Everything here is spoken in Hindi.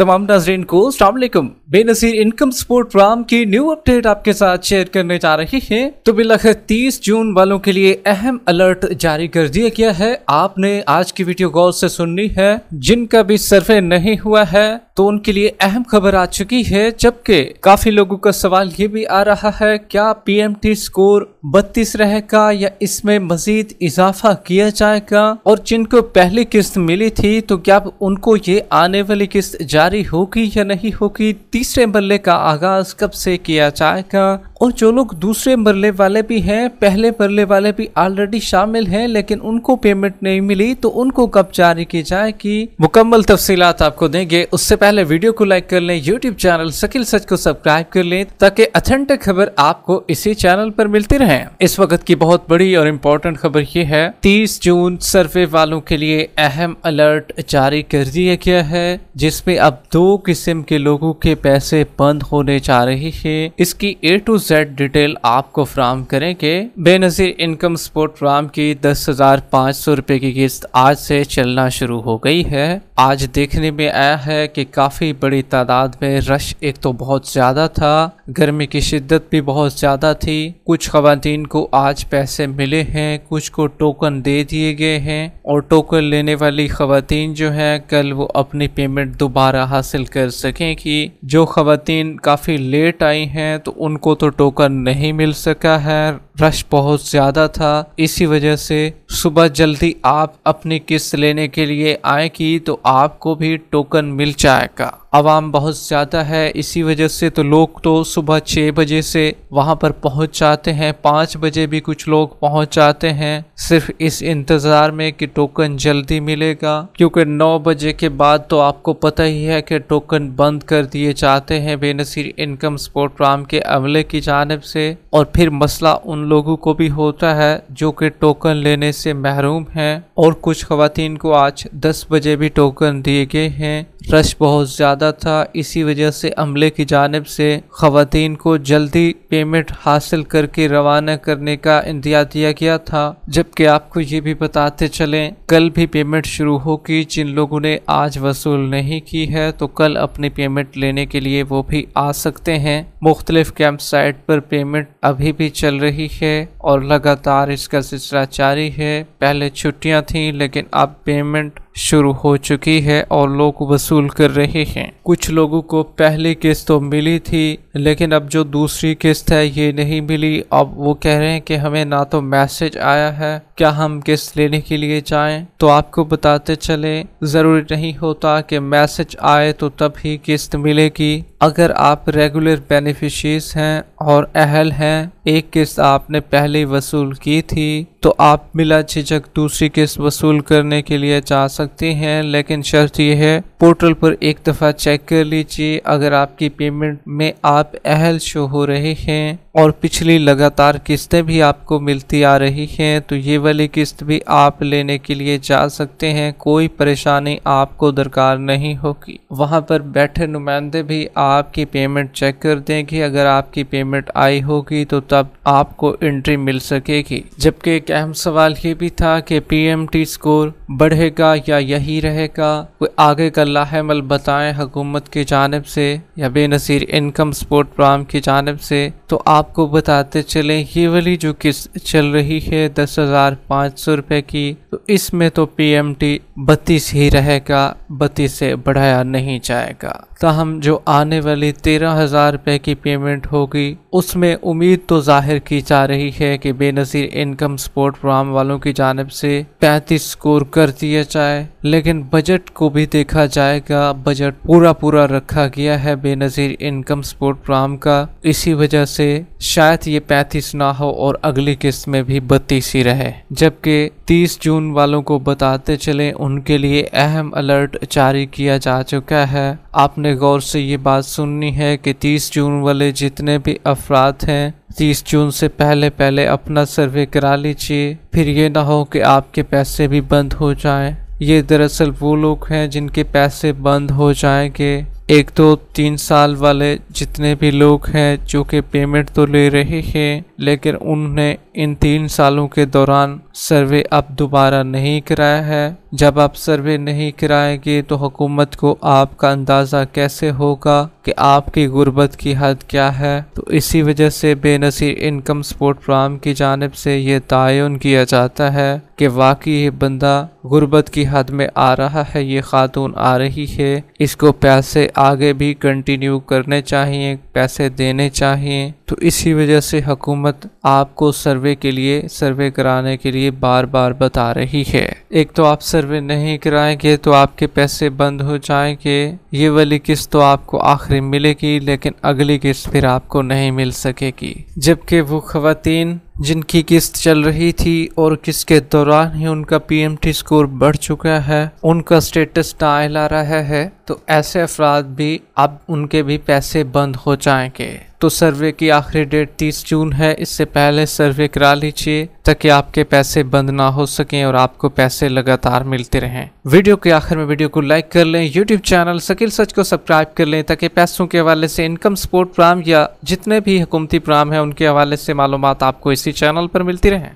तमाम नाजरीन को अलकुम बेनजीर इनकम सपोर्ट प्रोग्राम की न्यू अपडेट आपके साथ शेयर करने जा रहे हैं तो बिलखिर 30 जून वालों के लिए अहम अलर्ट जारी कर दिया गया है आपने आज की वीडियो गौर से सुननी है जिनका भी सर्वे नहीं हुआ है तो उनके लिए अहम खबर आ चुकी है जबकि काफी लोगों का सवाल ये भी आ रहा है क्या पीएमटी स्कोर 32 रहेगा या इसमें मजीद इजाफा किया जाएगा और जिनको पहली किस्त मिली थी तो क्या उनको ये आने वाली किस्त जारी होगी या नहीं होगी तीसरे बल्ले का आगाज कब से किया जाएगा और जो लोग दूसरे मरले वाले भी हैं पहले मरले वाले भी ऑलरेडी शामिल हैं लेकिन उनको पेमेंट नहीं मिली तो उनको कब जारी की जाए कि मुकम्मल तफसीत आपको देंगे उससे पहले वीडियो को लाइक कर लें यूट्यूब चैनल सकिल सच को सब्सक्राइब कर लें ताकि अथेंटिक खबर आपको इसी चैनल पर मिलती रहे इस वक्त की बहुत बड़ी और इम्पोर्टेंट खबर ये है तीस जून सर्वे वालों के लिए अहम अलर्ट जारी कर दिया गया है जिसमे अब दो किस्म के लोगों के पैसे बंद होने जा रहे हैं इसकी ए टू एग्जैक्ट डिटेल आपको फ्राहम करेंगे बेनज़ीर इनकम सपोर्ट फ्राम की दस हज़ार पाँच सौ रुपये की किस्त आज से चलना शुरू हो गई है आज देखने में आया है कि काफ़ी बड़ी तादाद में रश एक तो बहुत ज़्यादा था गर्मी की शिद्दत भी बहुत ज़्यादा थी कुछ खातन को आज पैसे मिले हैं कुछ को टोकन दे दिए गए हैं और टोकन लेने वाली खातन जो हैं कल वो अपनी पेमेंट दोबारा हासिल कर सकेंगी जो खातन काफ़ी लेट आई हैं तो उनको तो टोकन नहीं मिल सका है रश बहुत ज़्यादा था इसी वजह से सुबह जल्दी आप अपनी किस्त लेने के लिए आए कि तो आपको भी टोकन मिल जाएगा आवाम बहुत ज़्यादा है इसी वजह से तो लोग तो सुबह छः बजे से वहाँ पर पहुँच जाते हैं पाँच बजे भी कुछ लोग पहुँच जाते हैं सिर्फ इस इंतज़ार में कि टोकन जल्दी मिलेगा क्योंकि नौ बजे के बाद तो आपको पता ही है कि टोकन बंद कर दिए जाते हैं बेनसीर इनकम सपोर्ट प्रोग्राम के अमले की जानब से और फिर मसला उन लोगों को भी होता है जो कि टोकन लेने से महरूम हैं और कुछ खुवान को आज दस बजे भी टोकन दिए गए हैं रश बहुत ज़्यादा ज़्यादा था इसी वजह से अमले की जानब से ख़वान को जल्दी पेमेंट हासिल करके रवाना करने का इंतजार दिया गया था जबकि आपको ये भी बताते चलें कल भी पेमेंट शुरू होगी जिन लोगों ने आज वसूल नहीं की है तो कल अपनी पेमेंट लेने के लिए वो भी आ सकते हैं मुख्तलिफ कैंप साइट पर पेमेंट अभी भी चल रही है और लगातार इसका सिलसिला जारी है पहले छुट्टियां थी लेकिन अब पेमेंट शुरू हो चुकी है और लोग वसूल कर रहे हैं कुछ लोगों को पहली किस्त तो मिली थी लेकिन अब जो दूसरी किस्त है ये नहीं मिली अब वो कह रहे हैं कि हमें ना तो मैसेज आया है क्या हम किस्त लेने के लिए जाएं तो आपको बताते चले ज़रूरी नहीं होता कि मैसेज आए तो तब ही किस्त मिलेगी अगर आप रेगुलर बेनिफिशरीज हैं और अहल हैं एक किस्त आपने पहले वसूल की थी तो आप मिला झिझक दूसरी किस्त वसूल करने के लिए जा सकते हैं लेकिन शर्त यह है पोर्टल पर एक दफ़ा चेक कर लीजिए अगर आपकी पेमेंट में आप अहल शो हो रहे हैं और पिछली लगातार किस्तें भी आपको मिलती आ रही हैं तो ये वाली किस्त भी आप लेने के लिए जा सकते हैं कोई परेशानी आपको दरकार नहीं होगी वहाँ पर बैठे नुमाइंदे भी आपकी पेमेंट चेक कर देंगे अगर आपकी पेमेंट आई होगी तो तब आपको एंट्री मिल सकेगी जबकि एक अहम सवाल ये भी था कि पी स्कोर बढ़ेगा या यही रहेगा कोई आगे का लाहेमल बताएं हुकूमत की जानब से या बेनसीर इनकम सपोर्ट प्रोग्राम की जानब से तो आप आपको बताते चले ये वाली जो किस्त चल रही है दस हज़ार पाँच सौ रुपये की तो इसमें तो टी बत्तीस ही रहेगा बत्तीस से बढ़ाया नहीं जाएगा ताहम जो आने वाली तेरह हज़ार रुपये की पेमेंट होगी उसमें उम्मीद तो जाहिर की जा रही है कि बेनज़ीर इनकम सपोर्ट प्रोग्राम वालों की जानब से पैंतीस स्कोर कर दिया जाए लेकिन बजट को भी देखा जाएगा बजट पूरा पूरा रखा गया है बेनज़ीर इनकम सपोर्ट प्रोग्राम का इसी वजह से शायद ये पैंतीस ना हो और अगली किस्त में भी बत्तीस ही रहे जबकि 30 जून वालों को बताते चले उनके लिए अहम अलर्ट जारी किया जा चुका है आपने गौर से ये बात सुननी है कि 30 जून वाले जितने भी अफराद हैं 30 जून से पहले पहले अपना सर्वे करा लीजिए फिर ये ना हो कि आपके पैसे भी बंद हो जाएं ये दरअसल वो लोग हैं जिनके पैसे बंद हो जाएंगे एक दो तीन साल वाले जितने भी लोग हैं जो कि पेमेंट तो ले रहे हैं लेकिन उन्हें इन तीन सालों के दौरान सर्वे अब दोबारा नहीं कराया है जब आप सर्वे नहीं कराएंगे तो हुकूमत को आपका अंदाज़ा कैसे होगा कि आपकी गुर्बत की हद क्या है तो इसी वजह से बेनसीर इनकम सपोर्ट प्रोग्राम की जानब से ये तयन किया जाता है कि वाकई ये बंदा गुर्बत की हद में आ रहा है ये खातून आ रही है इसको पैसे आगे भी कंटिन्यू करने चाहिए पैसे देने चाहिए तो इसी वजह से हुकूमत आपको सर्वे सर्वे के लिए सर्वे कराने के लिए बार बार बता रही है एक तो आप सर्वे नहीं कराएंगे तो आपके पैसे बंद हो जाएंगे ये वाली किस्त तो आपको आखिरी मिलेगी लेकिन अगली किस्त फिर आपको नहीं मिल सकेगी जबकि वो खातन जिनकी किस्त चल रही थी और किसके दौरान ही उनका पीएमटी स्कोर बढ़ चुका है उनका स्टेटस टाइल आ रहा है तो ऐसे अफराद भी अब उनके भी पैसे बंद हो जाएंगे तो सर्वे की आखिरी डेट 30 जून है इससे पहले सर्वे करा लीजिए ताकि आपके पैसे बंद ना हो सकें और आपको पैसे लगातार मिलते रहें वीडियो के आखिर में वीडियो को लाइक कर लें यूट्यूब चैनल शकील सच को सब्सक्राइब कर लें ताकि पैसों के हवाले से इनकम सपोर्ट प्राम या जितने भी हुकूमती प्राम हैं उनके हवाले से मालूम आपको इसी चैनल पर मिलती रहें